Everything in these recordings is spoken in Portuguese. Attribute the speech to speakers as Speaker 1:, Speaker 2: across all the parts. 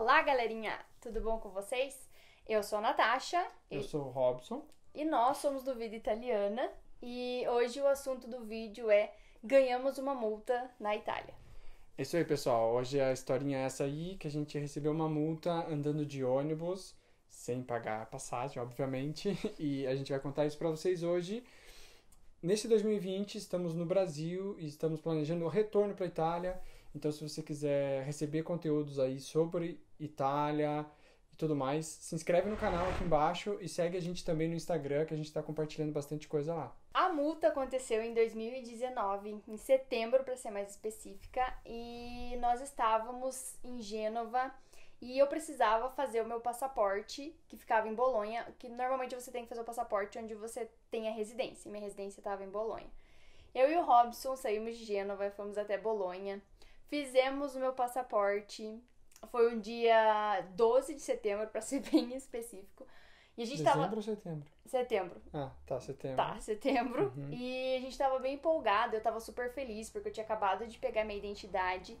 Speaker 1: Olá, galerinha! Tudo bom com vocês? Eu sou a Natasha. Eu e...
Speaker 2: sou o Robson.
Speaker 1: E nós somos do Vida Italiana. E hoje o assunto do vídeo é Ganhamos uma multa na Itália.
Speaker 2: É isso aí, pessoal. Hoje a historinha é essa aí, que a gente recebeu uma multa andando de ônibus, sem pagar a passagem, obviamente. E a gente vai contar isso para vocês hoje. Nesse 2020, estamos no Brasil e estamos planejando o retorno para a Itália. Então, se você quiser receber conteúdos aí sobre Itália e tudo mais. Se inscreve no canal aqui embaixo e segue a gente também no Instagram, que a gente está compartilhando bastante coisa lá.
Speaker 1: A multa aconteceu em 2019, em setembro para ser mais específica, e nós estávamos em Gênova e eu precisava fazer o meu passaporte, que ficava em Bolonha, que normalmente você tem que fazer o passaporte onde você tem a residência. Minha residência estava em Bolonha. Eu e o Robson saímos de Gênova, fomos até Bolonha, fizemos o meu passaporte, foi um dia 12 de setembro, para ser bem específico. E a gente Dezembro tava... ou setembro? Setembro.
Speaker 2: Ah, tá, setembro. Tá,
Speaker 1: setembro. Uhum. E a gente tava bem empolgada, eu tava super feliz, porque eu tinha acabado de pegar minha identidade,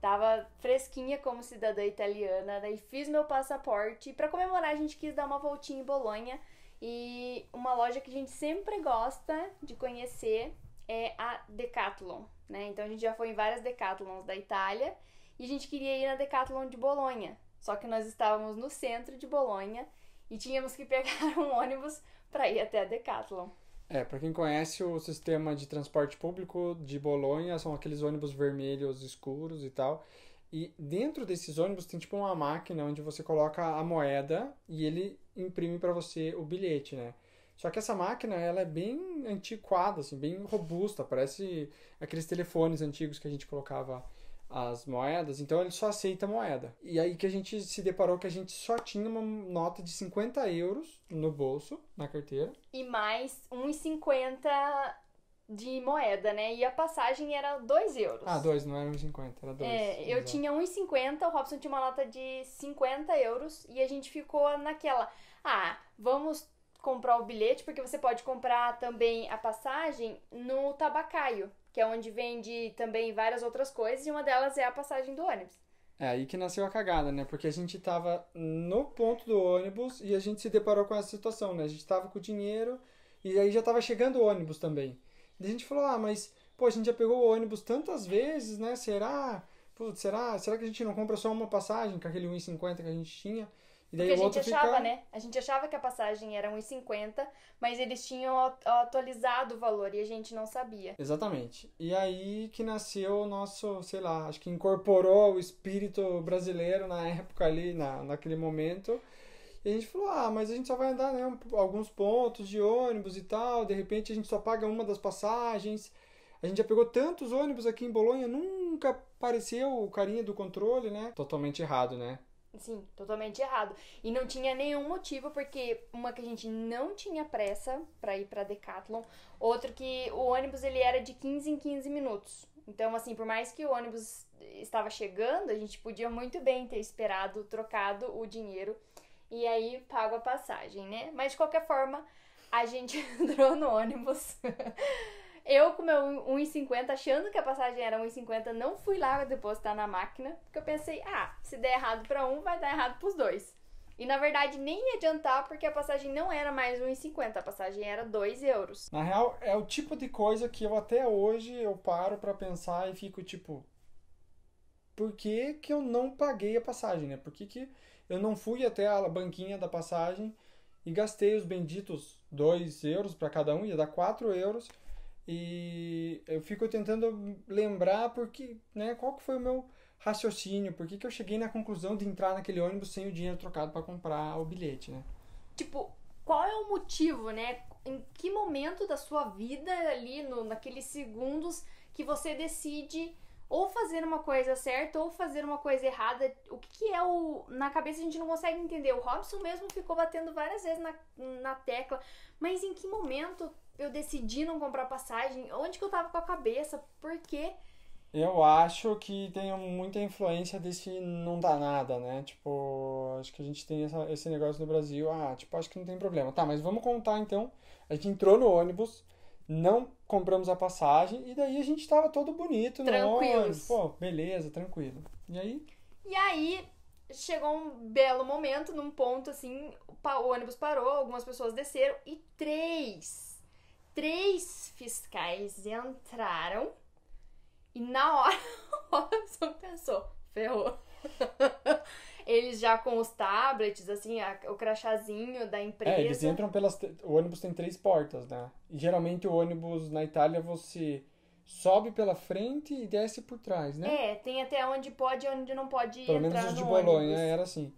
Speaker 1: tava fresquinha como cidadã italiana, daí fiz meu passaporte. E pra comemorar, a gente quis dar uma voltinha em Bolonha. E uma loja que a gente sempre gosta de conhecer é a Decathlon, né? Então a gente já foi em várias Decathlons da Itália e a gente queria ir na Decathlon de Bolonha. Só que nós estávamos no centro de Bolonha e tínhamos que pegar um ônibus para ir até a Decathlon.
Speaker 2: É, para quem conhece o sistema de transporte público de Bolonha, são aqueles ônibus vermelhos escuros e tal. E dentro desses ônibus tem tipo uma máquina onde você coloca a moeda e ele imprime para você o bilhete, né? Só que essa máquina, ela é bem antiquada, assim, bem robusta, parece aqueles telefones antigos que a gente colocava as moedas, então ele só aceita moeda. E aí que a gente se deparou que a gente só tinha uma nota de 50 euros no bolso, na carteira.
Speaker 1: E mais 1,50 de moeda, né? E a passagem era 2 euros. Ah, 2,
Speaker 2: não era 1,50, era 2. É, eu
Speaker 1: tinha 1,50, o Robson tinha uma nota de 50 euros e a gente ficou naquela. Ah, vamos comprar o bilhete, porque você pode comprar também a passagem no tabacaio que é onde vende também várias outras coisas, e uma delas é a passagem do ônibus.
Speaker 2: É aí que nasceu a cagada, né? Porque a gente tava no ponto do ônibus e a gente se deparou com essa situação, né? A gente tava com o dinheiro e aí já tava chegando o ônibus também. E a gente falou, ah, mas, pô, a gente já pegou o ônibus tantas vezes, né? Será? Putz, será? Será que a gente não compra só uma passagem com aquele 1,50 que a gente tinha? E daí Porque a gente achava, fica... né?
Speaker 1: A gente achava que a passagem era 1,50, mas eles tinham atualizado o valor e a gente não sabia.
Speaker 2: Exatamente. E aí que nasceu o nosso, sei lá, acho que incorporou o espírito brasileiro na época ali, na, naquele momento. E a gente falou, ah, mas a gente só vai andar né, alguns pontos de ônibus e tal, de repente a gente só paga uma das passagens. A gente já pegou tantos ônibus aqui em Bolonha, nunca apareceu o carinha do controle, né? Totalmente errado, né?
Speaker 1: Sim, totalmente errado. E não tinha nenhum motivo, porque uma que a gente não tinha pressa para ir pra Decathlon, outro que o ônibus ele era de 15 em 15 minutos. Então, assim, por mais que o ônibus estava chegando, a gente podia muito bem ter esperado, trocado o dinheiro e aí pago a passagem, né? Mas de qualquer forma, a gente entrou no ônibus. Eu, com meu 1,50, achando que a passagem era 1,50, não fui lá depositar na máquina, porque eu pensei, ah, se der errado para um, vai dar errado pros dois. E na verdade nem ia adiantar porque a passagem não era mais 1,50, a passagem era 2 euros.
Speaker 2: Na real, é o tipo de coisa que eu até hoje eu paro para pensar e fico tipo, por que, que eu não paguei a passagem, né? Por que, que eu não fui até a banquinha da passagem e gastei os benditos 2 euros para cada um, ia dar 4 euros e eu fico tentando lembrar porque, né, qual que foi o meu raciocínio, por que eu cheguei na conclusão de entrar naquele ônibus sem o dinheiro trocado para comprar o bilhete, né?
Speaker 1: Tipo, qual é o motivo, né? Em que momento da sua vida ali, no, naqueles segundos, que você decide ou fazer uma coisa certa ou fazer uma coisa errada. O que, que, é o. Na cabeça a gente não consegue entender. O Robson mesmo ficou batendo várias vezes na, na tecla. Mas em que momento eu decidi não comprar passagem? Onde que eu tava com a cabeça? Por quê?
Speaker 2: Eu acho que tem muita influência desse não dá nada, né? Tipo, acho que a gente tem essa, esse negócio no Brasil, ah, tipo, acho que não tem problema. Tá, mas vamos contar então. A gente entrou no ônibus, não compramos a passagem, e daí a gente tava todo bonito no ônibus. Pô, beleza, tranquilo. E aí?
Speaker 1: E aí, chegou um belo momento, num ponto assim, o ônibus parou, algumas pessoas desceram e três três fiscais entraram e na hora o Robson pensou, ferrou. eles já com os tablets, assim, a, o crachazinho da empresa. É, eles entram
Speaker 2: pelas. O ônibus tem três portas, né? E geralmente o ônibus na Itália você sobe pela frente e desce por trás, né?
Speaker 1: É, tem até onde pode e onde não pode Pelo entrar. Pelo menos os de Bolonha
Speaker 2: é, era assim.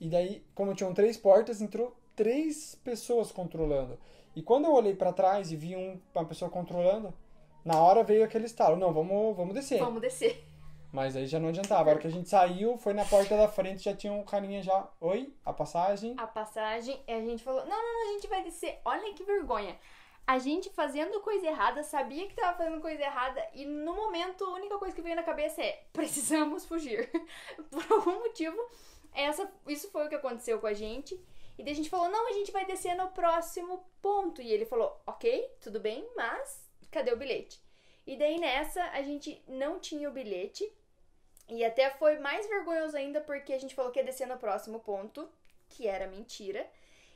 Speaker 2: E daí, como tinham três portas, entrou três pessoas controlando. E quando eu olhei para trás e vi um, uma pessoa controlando, na hora veio aquele estalo, não, vamos, vamos descer. Vamos descer. Mas aí já não adiantava. A hora que a gente saiu, foi na porta da frente, já tinha um carinha já. Oi, a passagem. A
Speaker 1: passagem, e a gente falou: não, não, a gente vai descer. Olha que vergonha. A gente fazendo coisa errada, sabia que tava fazendo coisa errada, e no momento a única coisa que veio na cabeça é: precisamos fugir. Por algum motivo, essa, isso foi o que aconteceu com a gente. E daí a gente falou: não, a gente vai descer no próximo ponto. E ele falou: ok, tudo bem, mas cadê o bilhete? E daí nessa a gente não tinha o bilhete. E até foi mais vergonhoso ainda porque a gente falou que ia descer no próximo ponto, que era mentira.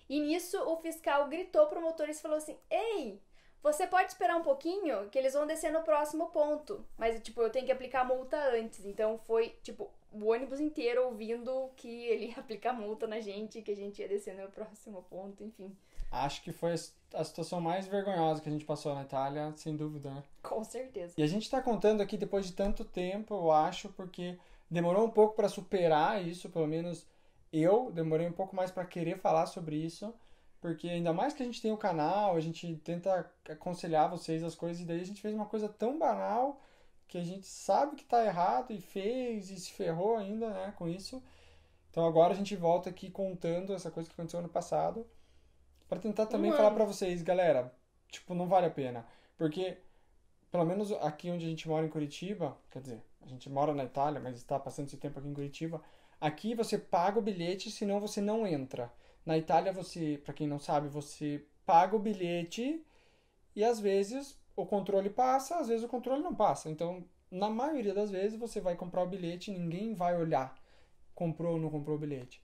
Speaker 1: E nisso o fiscal gritou pro motorista e falou assim: Ei, você pode esperar um pouquinho que eles vão descer no próximo ponto. Mas, tipo, eu tenho que aplicar multa antes. Então foi, tipo, o ônibus inteiro ouvindo que ele ia aplicar multa na gente, que a gente ia descer no próximo ponto, enfim.
Speaker 2: Acho que foi a situação mais vergonhosa que a gente passou na Itália, sem dúvida, né?
Speaker 1: Com certeza. E a gente
Speaker 2: tá contando aqui depois de tanto tempo, eu acho, porque demorou um pouco para superar isso, pelo menos eu demorei um pouco mais para querer falar sobre isso, porque ainda mais que a gente tem o canal, a gente tenta aconselhar vocês as coisas, e daí a gente fez uma coisa tão banal que a gente sabe que está errado e fez e se ferrou ainda né, com isso. Então agora a gente volta aqui contando essa coisa que aconteceu ano passado para tentar também Mano. falar para vocês, galera, tipo, não vale a pena. Porque, pelo menos aqui onde a gente mora em Curitiba, quer dizer, a gente mora na Itália, mas está passando esse tempo aqui em Curitiba, aqui você paga o bilhete, senão você não entra. Na Itália, você, para quem não sabe, você paga o bilhete e às vezes o controle passa, às vezes o controle não passa. Então, na maioria das vezes, você vai comprar o bilhete e ninguém vai olhar comprou ou não comprou o bilhete.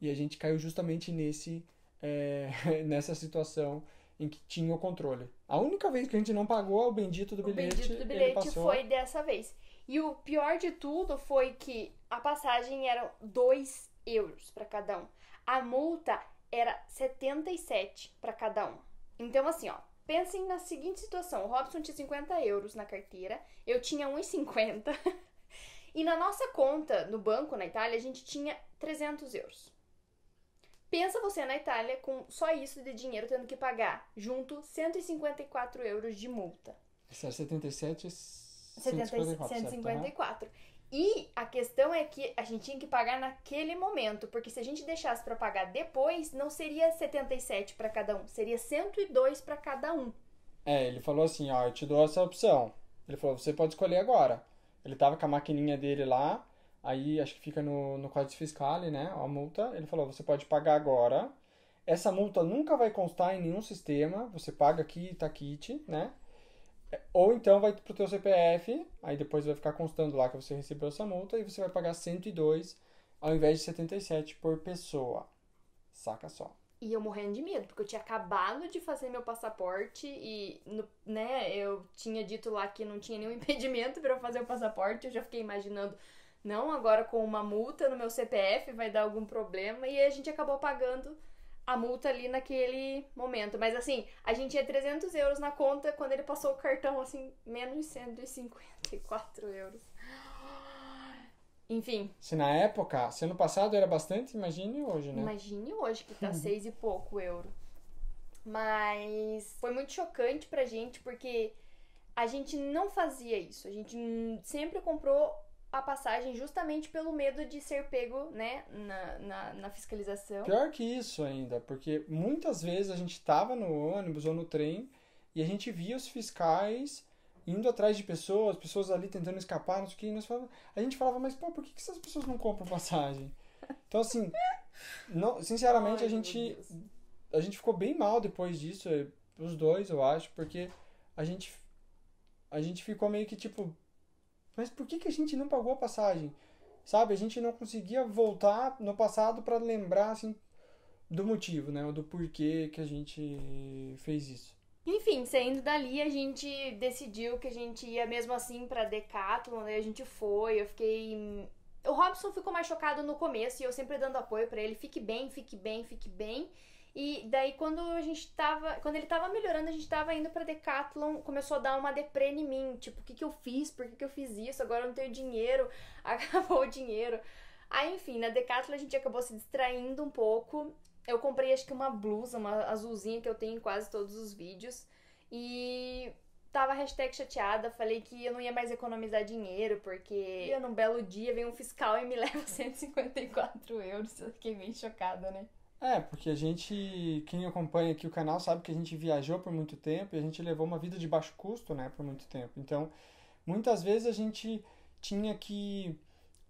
Speaker 2: E a gente caiu justamente nesse é, nessa situação em que tinha o controle. A única vez que a gente não pagou é o bendito do o bilhete. O bendito do bilhete foi
Speaker 1: dessa vez. E o pior de tudo foi que a passagem era 2 euros para cada um. A multa era 77 para cada um. Então, assim, ó, Pensem na seguinte situação: o Robson tinha 50 euros na carteira, eu tinha 1,50. e na nossa conta no banco na Itália, a gente tinha 300 euros. Pensa você na Itália com só isso de dinheiro tendo que pagar, junto 154 euros de multa.
Speaker 2: Esse é 77 154. 154. 154.
Speaker 1: Certo, e a questão é que a gente tinha que pagar naquele momento, porque se a gente deixasse para pagar depois, não seria 77 para cada um, seria 102 para cada um.
Speaker 2: É, ele falou assim, ó, eu te dou essa opção. Ele falou, você pode escolher agora. Ele tava com a maquininha dele lá, aí acho que fica no, no código fiscal, né, a multa. Ele falou, você pode pagar agora. Essa multa nunca vai constar em nenhum sistema, você paga aqui e tá quite, né? É, ou então vai pro teu CPF, aí depois vai ficar constando lá que você recebeu essa multa e você vai pagar 102 ao invés de 77 por pessoa. Saca só.
Speaker 1: E eu morrendo de medo, porque eu tinha acabado de fazer meu passaporte e, né, eu tinha dito lá que não tinha nenhum impedimento para eu fazer o passaporte. Eu já fiquei imaginando, não, agora com uma multa no meu CPF vai dar algum problema. E a gente acabou pagando a multa ali naquele momento. Mas assim, a gente tinha 300 euros na conta quando ele passou o cartão, assim, menos 154 euros. Enfim.
Speaker 2: Se na época, se ano passado era bastante, imagine hoje, né?
Speaker 1: Imagine hoje que tá uhum. seis e pouco euro. Mas foi muito chocante pra gente porque a gente não fazia isso. A gente sempre comprou a passagem justamente pelo medo de ser pego né, na, na, na, fiscalização. Pior
Speaker 2: que isso ainda, porque muitas vezes a gente estava no ônibus ou no trem e a gente via os fiscais indo atrás de pessoas, pessoas ali tentando escapar, não sei o que, e nós falava, a gente falava, mas pô, por que, que essas pessoas não compram passagem? Então, assim, não, sinceramente, Ai, a gente a gente ficou bem mal depois disso, os dois, eu acho, porque a gente a gente ficou meio que tipo, mas por que, que a gente não pagou a passagem? Sabe, a gente não conseguia voltar no passado para lembrar assim, do motivo, né? Do porquê que a gente fez isso.
Speaker 1: Enfim, saindo dali, a gente decidiu que a gente ia mesmo assim pra Decathlon, né? a gente foi, eu fiquei... O Robson ficou mais chocado no começo e eu sempre dando apoio para ele, fique bem, fique bem, fique bem. E daí quando a gente tava, quando ele tava melhorando, a gente tava indo pra Decathlon, começou a dar uma deprê em mim, tipo, o que que eu fiz? Por que que eu fiz isso? Agora eu não tenho dinheiro, acabou o dinheiro. Aí, enfim, na Decathlon a gente acabou se distraindo um pouco. Eu comprei acho que uma blusa, uma azulzinha que eu tenho em quase todos os vídeos. E tava hashtag chateada, falei que eu não ia mais economizar dinheiro, porque ia num belo dia vem um fiscal e me leva 154 euros. Eu fiquei bem chocada, né?
Speaker 2: É, porque a gente, quem acompanha aqui o canal sabe que a gente viajou por muito tempo e a gente levou uma vida de baixo custo, né, por muito tempo. Então, muitas vezes a gente tinha que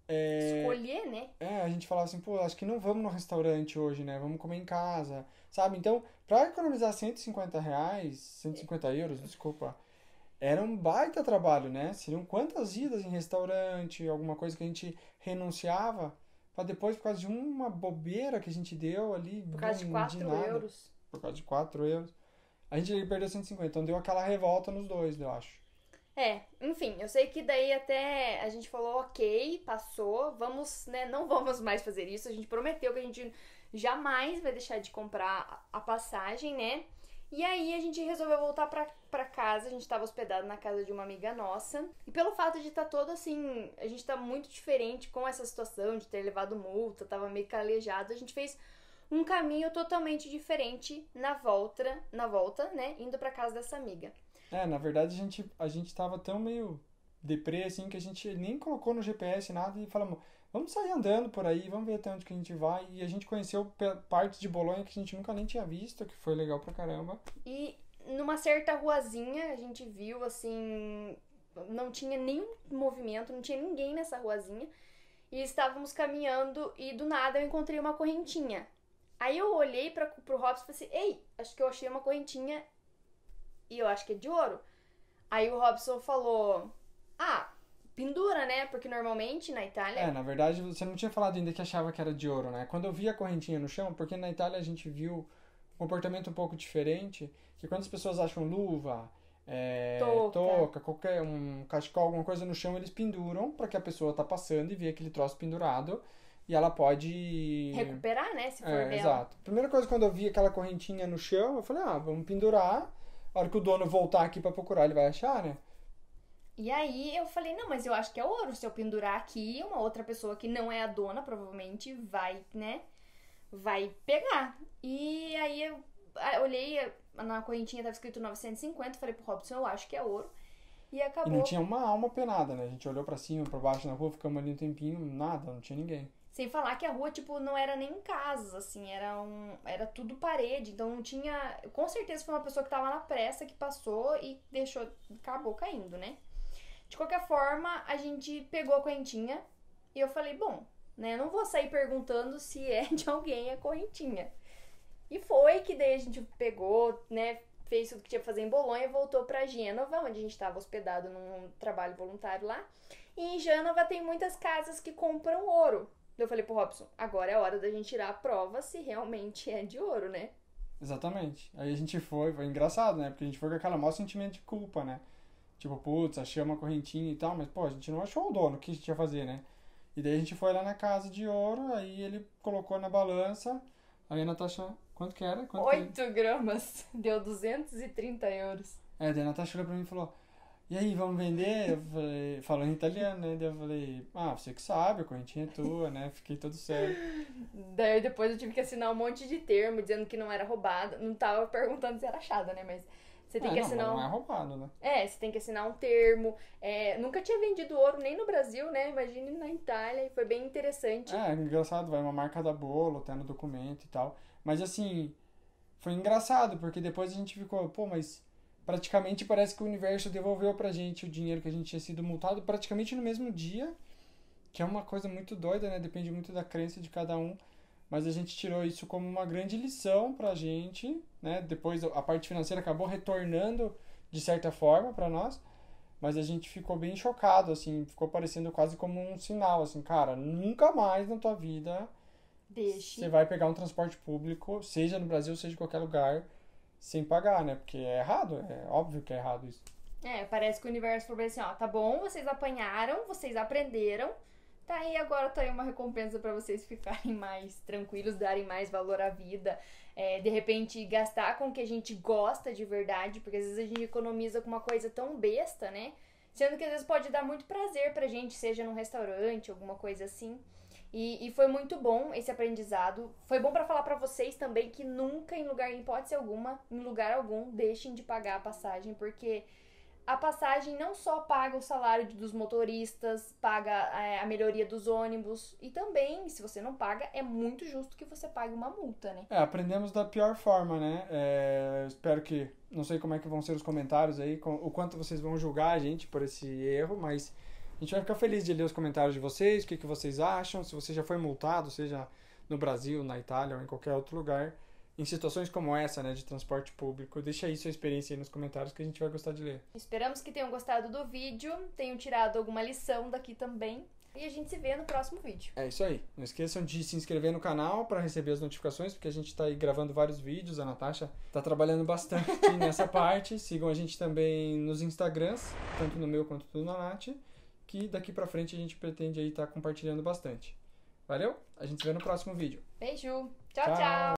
Speaker 2: é, escolher, né? É, a gente falava assim, pô, acho que não vamos no restaurante hoje, né? Vamos comer em casa, sabe? Então, para economizar 150 reais, 150 euros, desculpa, era um baita trabalho, né? Seriam quantas idas em restaurante, alguma coisa que a gente renunciava Pra depois, por causa de uma bobeira que a gente deu ali. Por causa de 4 euros. Por causa de 4 euros. A gente perdeu 150. Então deu aquela revolta nos dois, eu acho.
Speaker 1: É, enfim, eu sei que daí até a gente falou, ok, passou, vamos, né, não vamos mais fazer isso. A gente prometeu que a gente jamais vai deixar de comprar a passagem, né? E aí a gente resolveu voltar pra, pra casa, a gente tava hospedado na casa de uma amiga nossa. E pelo fato de estar tá todo assim, a gente tá muito diferente com essa situação de ter levado multa, tava meio calejado, a gente fez um caminho totalmente diferente na volta, na volta, né, indo pra casa dessa amiga.
Speaker 2: É, na verdade a gente a gente tava tão meio deprê assim que a gente nem colocou no GPS nada e falamos vamos sair andando por aí, vamos ver até onde que a gente vai. E a gente conheceu partes de Bolonha que a gente nunca nem tinha visto, que foi legal pra caramba.
Speaker 1: E numa certa ruazinha a gente viu, assim, não tinha nenhum movimento, não tinha ninguém nessa ruazinha. E estávamos caminhando e do nada eu encontrei uma correntinha. Aí eu olhei para pro Robson e falei assim: "Ei, acho que eu achei uma correntinha e eu acho que é de ouro". Aí o Robson falou: "Ah, pendura, né? Porque normalmente na Itália. É, na
Speaker 2: verdade você não tinha falado ainda que achava que era de ouro, né? Quando eu vi a correntinha no chão, porque na Itália a gente viu um comportamento um pouco diferente, que quando as pessoas acham luva, é, toca. toca. qualquer um cachecol, alguma coisa no chão, eles penduram para que a pessoa tá passando e vê aquele troço pendurado e ela pode recuperar,
Speaker 1: né, se for é, dela. Exato.
Speaker 2: Primeira coisa quando eu vi aquela correntinha no chão, eu falei: "Ah, vamos pendurar. A hora que o dono voltar aqui para procurar, ele vai achar, né?"
Speaker 1: E aí eu falei, não, mas eu acho que é ouro. Se eu pendurar aqui, uma outra pessoa que não é a dona, provavelmente vai, né? Vai pegar. E aí eu olhei, na correntinha tava escrito 950, falei pro Robson, eu acho que é ouro. E acabou. E não tinha uma
Speaker 2: alma penada, né? A gente olhou para cima, para baixo na rua, ficamos ali um tempinho, nada, não tinha ninguém.
Speaker 1: Sem falar que a rua, tipo, não era nem casas, assim, era um. Era tudo parede. Então não tinha. Com certeza foi uma pessoa que tava na pressa que passou e deixou. acabou caindo, né? De qualquer forma, a gente pegou a correntinha e eu falei, bom, né? Eu não vou sair perguntando se é de alguém a correntinha. E foi que daí a gente pegou, né? Fez tudo que tinha que fazer em Bolonha, e voltou para Gênova, onde a gente estava hospedado num trabalho voluntário lá. E em Gênova tem muitas casas que compram ouro. Eu falei pro Robson, agora é hora da gente tirar a prova se realmente é de ouro, né?
Speaker 2: Exatamente. Aí a gente foi, foi engraçado, né? Porque a gente foi com aquela maior sentimento de culpa, né? Tipo, putz, achei uma correntinha e tal, mas pô, a gente não achou o dono, o que a gente ia fazer, né? E daí a gente foi lá na casa de ouro, aí ele colocou na balança, aí a Natasha, quanto que era? Quanto 8
Speaker 1: que... gramas, deu 230 euros.
Speaker 2: É, daí a Natasha olhou pra mim e falou, e aí, vamos vender? Eu falei, falou em italiano, né? Daí eu falei, ah, você que sabe, a correntinha é tua, né? Fiquei todo sério.
Speaker 1: Daí depois eu tive que assinar um monte de termo, dizendo que não era roubada. Não tava perguntando se era achada, né? Mas você tem é, que assinar. Não é roubado, né? É, você tem que assinar um termo. É, nunca tinha vendido ouro nem no Brasil, né? Imagine na Itália, e foi bem interessante.
Speaker 2: É, engraçado, vai uma marca da bolo, até no documento e tal. Mas assim, foi engraçado, porque depois a gente ficou, pô, mas praticamente parece que o universo devolveu pra gente o dinheiro que a gente tinha sido multado praticamente no mesmo dia. Que é uma coisa muito doida, né? Depende muito da crença de cada um mas a gente tirou isso como uma grande lição para a gente, né? Depois a parte financeira acabou retornando de certa forma para nós, mas a gente ficou bem chocado, assim, ficou parecendo quase como um sinal, assim, cara, nunca mais na tua vida
Speaker 1: você vai
Speaker 2: pegar um transporte público, seja no Brasil, seja em qualquer lugar, sem pagar, né? Porque é errado, é óbvio que é errado isso.
Speaker 1: É, parece que o universo falou assim, ó, tá bom, vocês apanharam, vocês aprenderam, Tá aí agora, tá aí uma recompensa para vocês ficarem mais tranquilos, darem mais valor à vida. É, de repente, gastar com o que a gente gosta de verdade, porque às vezes a gente economiza com uma coisa tão besta, né? Sendo que às vezes pode dar muito prazer pra gente, seja num restaurante, alguma coisa assim. E, e foi muito bom esse aprendizado. Foi bom para falar para vocês também que nunca, em lugar, em hipótese alguma, em lugar algum, deixem de pagar a passagem, porque a passagem não só paga o salário dos motoristas, paga é, a melhoria dos ônibus e também, se você não paga, é muito justo que você pague uma multa, né?
Speaker 2: É, aprendemos da pior forma, né? É, espero que, não sei como é que vão ser os comentários aí, com, o quanto vocês vão julgar a gente por esse erro, mas a gente vai ficar feliz de ler os comentários de vocês, o que, que vocês acham, se você já foi multado, seja no Brasil, na Itália ou em qualquer outro lugar em situações como essa, né, de transporte público. Deixa aí sua experiência aí nos comentários que a gente vai gostar de ler.
Speaker 1: Esperamos que tenham gostado do vídeo, tenham tirado alguma lição daqui também. E a gente se vê no próximo vídeo.
Speaker 2: É isso aí. Não esqueçam de se inscrever no canal para receber as notificações, porque a gente está aí gravando vários vídeos. A Natasha está trabalhando bastante nessa parte. Sigam a gente também nos Instagrams, tanto no meu quanto no Nath, que daqui para frente a gente pretende aí estar tá compartilhando bastante. Valeu? A gente se vê no próximo vídeo.
Speaker 1: Beijo. tchau. tchau. tchau.